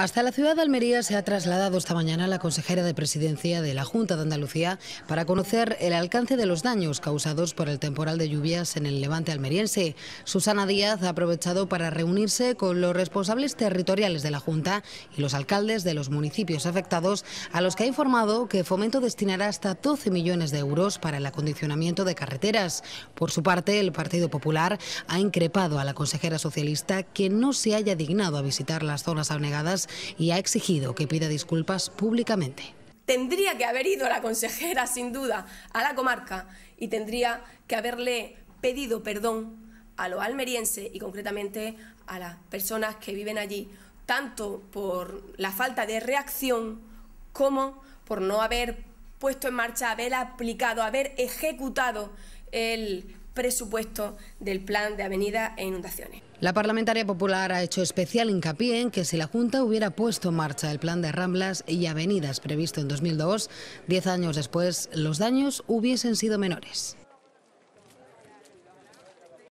Hasta la ciudad de Almería se ha trasladado esta mañana la consejera de presidencia de la Junta de Andalucía para conocer el alcance de los daños causados por el temporal de lluvias en el levante almeriense. Susana Díaz ha aprovechado para reunirse con los responsables territoriales de la Junta y los alcaldes de los municipios afectados, a los que ha informado que Fomento destinará hasta 12 millones de euros para el acondicionamiento de carreteras. Por su parte, el Partido Popular ha increpado a la consejera socialista que no se haya dignado a visitar las zonas abnegadas y ha exigido que pida disculpas públicamente. Tendría que haber ido la consejera, sin duda, a la comarca y tendría que haberle pedido perdón a los almerienses y concretamente a las personas que viven allí, tanto por la falta de reacción como por no haber puesto en marcha, haber aplicado, haber ejecutado el presupuesto del plan de avenida e inundaciones. La parlamentaria popular ha hecho especial hincapié en que si la Junta hubiera puesto en marcha el plan de ramblas y avenidas previsto en 2002, diez años después los daños hubiesen sido menores.